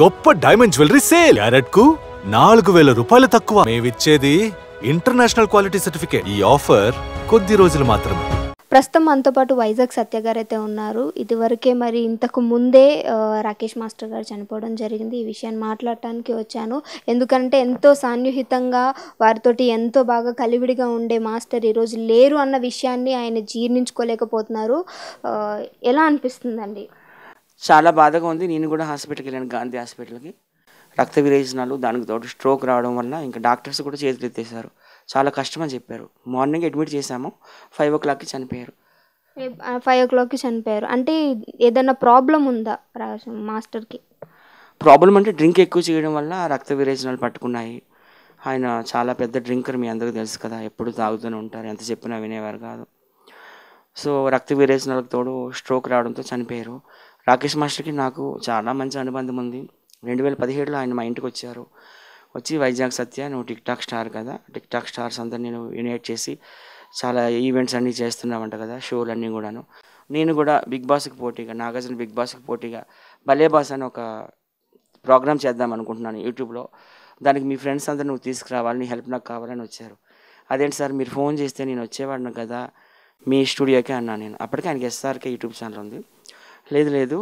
గొప్ప diamond jewellery sale carrot కు నాలుగు వేల రూపాయలు తక్కువ మేమిచ్చేది ఇంటర్నేషనల్ క్వాలిటీ సర్టిఫికేట్ ఈ ఆఫర్ కొద్ది రోజులు మాత్రమే ప్రస్తుతం మనతో పాటు వైజాగ్ సత్య గారు అయితే ఉన్నారు ఇదివరకే మరి ఇంతకు ముందే రాకేష్ మాస్టర్ గారు చనిపోవడం జరిగింది ఈ విషయాన్ని మాట్లాడటానికి వచ్చాను ఎందుకంటే ఎంతో సాన్నిహితంగా వారితోటి ఎంతో బాగా కలివిడిగా ఉండే మాస్టర్ ఈరోజు లేరు అన్న విషయాన్ని ఆయన జీర్ణించుకోలేకపోతున్నారు ఎలా అనిపిస్తుందండి చాలా బాధగా ఉంది నేను కూడా హాస్పిటల్కి వెళ్ళాను గాంధీ హాస్పిటల్కి రక్త విరేచనాలు దానికి తోడు స్ట్రోక్ రావడం వల్ల ఇంకా డాక్టర్స్ కూడా చేతులు ఎత్తేసారు చాలా కష్టం అని చెప్పారు మార్నింగ్ అడ్మిట్ చేశాము ఫైవ్ ఓ క్లాక్కి చనిపోయారు ఫైవ్ ఓ క్లాక్కి చనిపోయారు అంటే ఏదైనా ప్రాబ్లం ఉందా మాస్టర్కి ప్రాబ్లం అంటే డ్రింక్ ఎక్కువ చేయడం వల్ల రక్త విరేచనాలు పట్టుకున్నాయి ఆయన చాలా పెద్ద డ్రింకర్ మీ అందరికీ తెలుసు కదా ఎప్పుడు తాగుతూనే ఉంటారు ఎంత చెప్పినా వినేవారు కాదు సో రక్త విరేచనాలకు తోడు స్ట్రోక్ రావడంతో చనిపోయారు రాకేష్ మాస్టర్కి నాకు చాలా మంచి అనుబంధం ఉంది రెండు వేల పదిహేడులో ఆయన మా ఇంటికి వచ్చారు వచ్చి వైజాగ్ సత్య నువ్వు టిక్ టాక్ స్టార్ కదా టిక్ టాక్ స్టార్స్ అంతా నేను యునైట్ చేసి చాలా ఈవెంట్స్ అన్నీ చేస్తున్నామంట కదా షోలు అన్నీ కూడాను నేను కూడా బిగ్ బాస్కి పోటీగా నాగార్జున బిగ్ బాస్కి పోటీగా భలే బాస్ అని ఒక ప్రోగ్రామ్ చేద్దాం అనుకుంటున్నాను యూట్యూబ్లో దానికి మీ ఫ్రెండ్స్ అంతా నువ్వు తీసుకురావాలి నీ హెల్ప్ నాకు కావాలని వచ్చారు అదేంటి సార్ మీరు ఫోన్ చేస్తే నేను వచ్చేవాడిని కదా మీ స్టూడియోకే అన్నాను నేను అప్పటికే ఆయనకి ఎస్ఆర్కే యూట్యూబ్ ఛానల్ ఉంది లేదు లేదు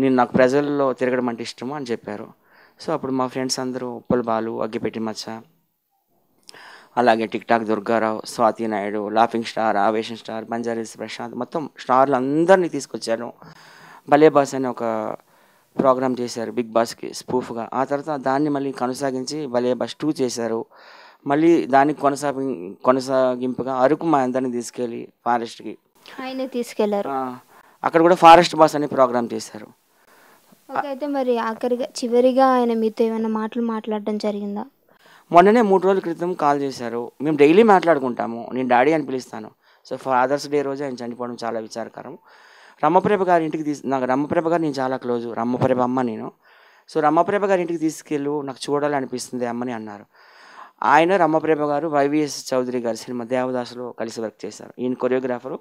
నేను నాకు ప్రజల్లో తిరగడం అంటే ఇష్టము అని చెప్పారు సో అప్పుడు మా ఫ్రెండ్స్ అందరూ ఉప్పల బాలు అగ్గిపెట్టి మచ్చ అలాగే TikTok Durgarao Swathi Naidu laughing star ఆవేశం స్టార్ బంజారీస్ ప్రశాంత్ మొత్తం స్టార్లు అందరినీ తీసుకొచ్చాను భలే బాస్ అని ఒక ప్రోగ్రామ్ చేశారు బిగ్ బాస్కి స్పూఫ్గా ఆ తర్వాత దాన్ని మళ్ళీ కొనసాగించి భలే బాస్ టూ చేశారు మళ్ళీ దానికి కొనసాగి కొనసాగింపుగా అరకు మా అందరిని తీసుకెళ్ళి ఫారెస్ట్కి ఆయన తీసుకెళ్లారు అక్కడ కూడా ఫారెస్ట్ బాస్ అనే ప్రోగ్రామ్ చేశారు అయితే మరి ఆఖరిగా చివరిగా ఆయన మీతో ఏమైనా మాటలు మాట్లాడడం జరిగిందా మొన్ననే మూడు రోజుల క్రితం కాల్ చేశారు మేము డైలీ మాట్లాడుకుంటాము నేను డాడీ అని పిలుస్తాను సో ఫాదర్స్ డే రోజు ఆయన చనిపోవడం చాలా విచారకరం రమ్మప్రభ గారి ఇంటికి తీసు నాకు రమ్మప్రభ గారు నేను చాలా క్లోజు రమ్మప్రభ అమ్మ నేను సో రమ్మప్రభ గారి ఇంటికి తీసుకెళ్ళు నాకు చూడాలనిపిస్తుంది అమ్మని అన్నారు ఆయన రమ్మప్రభ గారు వైవిఎస్ చౌదరి గారి సినిమా దేవదాసులో కలిసి వర్క్ చేశారు ఈయన కొరియోగ్రాఫరు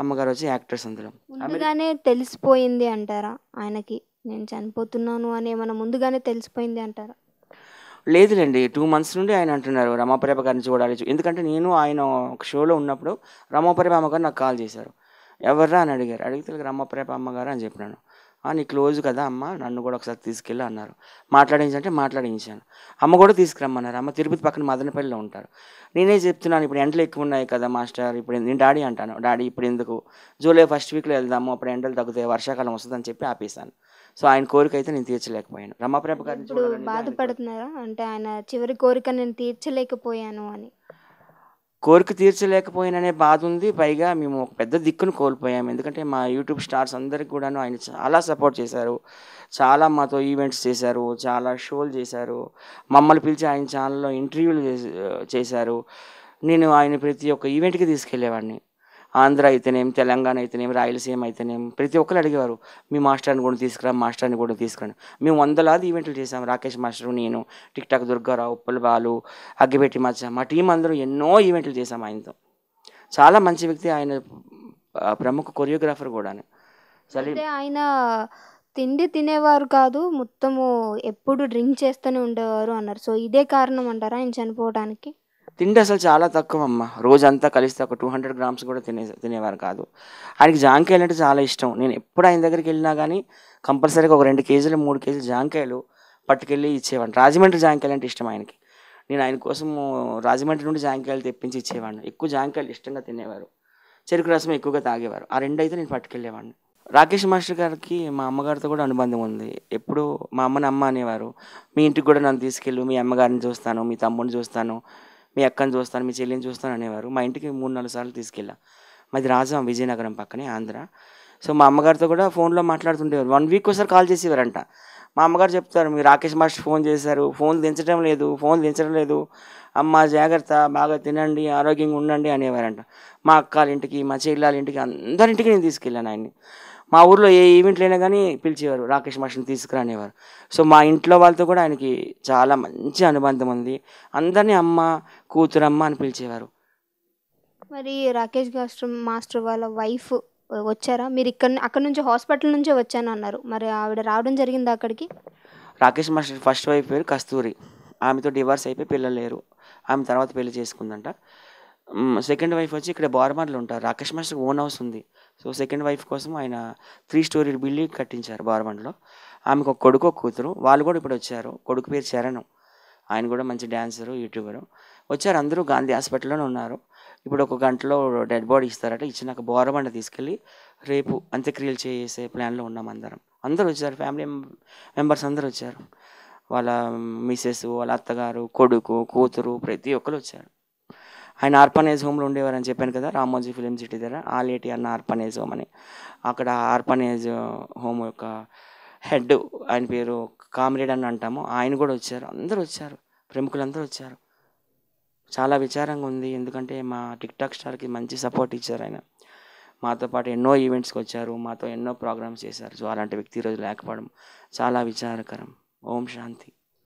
అమ్మగారు వచ్చి యాక్టర్స్ అందరం ముందుగానే తెలిసిపోయింది అంటారా ఆయనకి నేను చనిపోతున్నాను అని ఏమైనా ముందుగానే తెలిసిపోయింది అంటారా లేదులేండి టూ మంత్స్ నుండి ఆయన అంటున్నారు రమాపరేప గారిని చూడాలి ఎందుకంటే నేను ఆయన ఒక షోలో ఉన్నప్పుడు రమాపరేప అమ్మగారు నాకు కాల్ చేశారు ఎవర్రా అని అడిగారు అడిగితే రమాపరేప అమ్మగారు అని చెప్పినాను నీ క్లోజ్ కదా అమ్మ నన్ను కూడా ఒకసారి తీసుకెళ్ళి అన్నారు మాట్లాడించంటే మాట్లాడించాను అమ్మ కూడా తీసుకురమ్మన్నారు అమ్మ తిరుపతి పక్కన మదనపల్లిలో ఉంటారు నేనే చెప్తున్నాను ఇప్పుడు ఎండలు ఎక్కువ ఉన్నాయి కదా మాస్టర్ ఇప్పుడు నేను డాడీ అంటాను డాడీ ఇప్పుడు ఎందుకు జూలై ఫస్ట్ వీక్లో వెళ్దాము అప్పుడు ఎండలు తగ్గుతాయి వర్షాకాలం వస్తుందని చెప్పి ఆపేశాను సో ఆయన కోరిక అయితే నేను తీర్చలేకపోయాను రమాప్రభ గారిని బాధపడుతున్నారా అంటే ఆయన చివరి కోరిక నేను తీర్చలేకపోయాను అని కోరిక తీర్చలేకపోయిననే బాధ ఉంది పైగా మేము ఒక పెద్ద దిక్కును కోల్పోయాము ఎందుకంటే మా యూట్యూబ్ స్టార్స్ అందరికి కూడాను ఆయన చాలా సపోర్ట్ చేశారు చాలా మాతో ఈవెంట్స్ చేశారు చాలా షోలు చేశారు మమ్మల్ని పిలిచి ఆయన ఛానల్లో ఇంటర్వ్యూలు చేశారు నేను ఆయన ప్రతి ఒక్క ఈవెంట్కి తీసుకెళ్లేవాడిని ఆంధ్ర అయితేనేం తెలంగాణ అయితేనేం రాయలసీమ అయితేనేం ప్రతి ఒక్కరు అడిగేవారు మీ మాస్టర్ని కూడా తీసుకురా మాస్టర్ని కూడా తీసుకురండి మేము వందలాది ఈవెంట్లు చేసాం రాకేష్ మాస్టర్ నేను టిక్ టాక్ దుర్గారావు ఉప్పల బాలు అగ్గిపెట్టి మచ్చ మా టీం అందరూ ఎన్నో ఈవెంట్లు చేసాం ఆయనతో చాలా మంచి వ్యక్తి ఆయన ప్రముఖ కొరియోగ్రాఫర్ కూడా ఆయన తిండి తినేవారు కాదు మొత్తము ఎప్పుడు డ్రింక్ చేస్తూనే ఉండేవారు అన్నారు సో ఇదే కారణం అంటారా ఆయన చనిపోవడానికి తిండి అసలు చాలా తక్కువ అమ్మ రోజంతా కలిస్తే ఒక టూ హండ్రెడ్ గ్రామ్స్ కూడా తినే తినేవారు కాదు ఆయనకి జాంకాయలు అంటే చాలా ఇష్టం నేను ఎప్పుడు ఆయన దగ్గరికి వెళ్ళినా కానీ కంపల్సరీగా ఒక రెండు కేజీలు మూడు కేజీలు జాంకాయలు పట్టుకెళ్ళి ఇచ్చేవాడిని రాజమండ్రి జాంకాయలు అంటే ఇష్టం ఆయనకి నేను ఆయన కోసం రాజమండ్రి నుండి జాంకాయలు తెప్పించి ఇచ్చేవాడిని ఎక్కువ జాంకాయలు ఇష్టంగా తినేవారు చెరుకు రసం ఎక్కువగా తాగేవారు ఆ రెండు అయితే నేను పట్టుకెళ్ళేవాడిని రాకేష్ మాస్టర్ గారికి మా అమ్మగారితో కూడా అనుబంధం ఉంది ఎప్పుడు మా అమ్మని అమ్మ అనేవారు మీ ఇంటికి కూడా నన్ను తీసుకెళ్ళు మీ అమ్మగారిని చూస్తాను మీ తమ్ముడిని చూస్తాను మీ అక్కని చూస్తాను మీ చెల్లిని చూస్తాను అనేవారు మా ఇంటికి మూడు నాలుగు సార్లు తీసుకెళ్ళా మాది రాజం విజయనగరం పక్కనే ఆంధ్ర సో మా అమ్మగారితో కూడా ఫోన్లో మాట్లాడుతుండేవారు వన్ వీక్ ఒకసారి కాల్ చేసేవారంట మా అమ్మగారు చెప్తారు మీరు రాకేష్ మాస్టర్ ఫోన్ చేశారు ఫోన్ దించడం లేదు ఫోన్ దించడం లేదు అమ్మ జాగ్రత్త బాగా తినండి ఆరోగ్యంగా ఉండండి అనేవారంట మా అక్కాల ఇంటికి మా చెల్లాల ఇంటికి అందరింటికి నేను తీసుకెళ్ళాను ఆయన్ని మా ఊర్లో ఏ ఈవెంట్లు అయినా కానీ పిలిచేవారు రాకేష్ మాస్టర్ని తీసుకురానేవారు సో మా ఇంట్లో వాళ్ళతో కూడా ఆయనకి చాలా మంచి అనుబంధం ఉంది అందరినీ అమ్మ కూతురమ్మ అని పిలిచేవారు మరి రాకేష్ మాస్టర్ మాస్టర్ వాళ్ళ వైఫ్ వచ్చారా మీరు ఇక్కడ అక్కడ నుంచి హాస్పిటల్ నుంచే వచ్చాను అన్నారు మరి ఆవిడ రావడం జరిగింది అక్కడికి రాకేష్ మాస్టర్ ఫస్ట్ వైఫ్ పేరు కస్తూరి ఆమెతో డివర్స్ అయిపోయి పిల్లలు లేరు ఆమె తర్వాత పెళ్లి చేసుకుందంట సెకండ్ వైఫ్ వచ్చి ఇక్కడ బార్మర్లు ఉంటారు రాకేష్ మాస్టర్ ఓన్ హౌస్ ఉంది సో సెకండ్ వైఫ్ కోసం ఆయన త్రీ స్టోరీ బిల్డింగ్ కట్టించారు బార్మర్లో ఆమెకు ఒక కొడుకు కూతురు వాళ్ళు కూడా ఇప్పుడు వచ్చారు కొడుకు పేరు చరణ్ ఆయన కూడా మంచి డ్యాన్సరు యూట్యూబరు వచ్చారు అందరూ గాంధీ హాస్పిటల్లోనే ఉన్నారు ఇప్పుడు ఒక గంటలో డెడ్ బాడీ ఇస్తారట ఇచ్చినాక బోరబండ తీసుకెళ్ళి రేపు అంత్యక్రియలు చేసే ప్లాన్లో ఉన్నాం అందరం అందరూ వచ్చారు ఫ్యామిలీ మెంబర్స్ అందరూ వచ్చారు వాళ్ళ మిస్సెస్ వాళ్ళ అత్తగారు కొడుకు కూతురు ప్రతి ఒక్కరు వచ్చారు ఆయన ఆర్పనేజ్ హోమ్లో ఉండేవారని చెప్పాను కదా రామోజీ ఫిలిం సిటీ దగ్గర ఆలేటి అన్న ఆర్పనేజ్ హోమ్ అని అక్కడ ఆర్పనేజ్ హోమ్ యొక్క హెడ్ ఆయన పేరు కామ్రేడ్ అని అంటాము ఆయన కూడా వచ్చారు అందరూ వచ్చారు ప్రముఖులందరూ వచ్చారు చాలా విచారంగా ఉంది ఎందుకంటే మా టిక్టాక్ స్టార్కి మంచి సపోర్ట్ ఇచ్చారు ఆయన మాతో పాటు ఎన్నో ఈవెంట్స్కి వచ్చారు మాతో ఎన్నో ప్రోగ్రామ్స్ చేశారు సో అలాంటి వ్యక్తి ఈరోజు లేకపోవడం చాలా విచారకరం ఓం శాంతి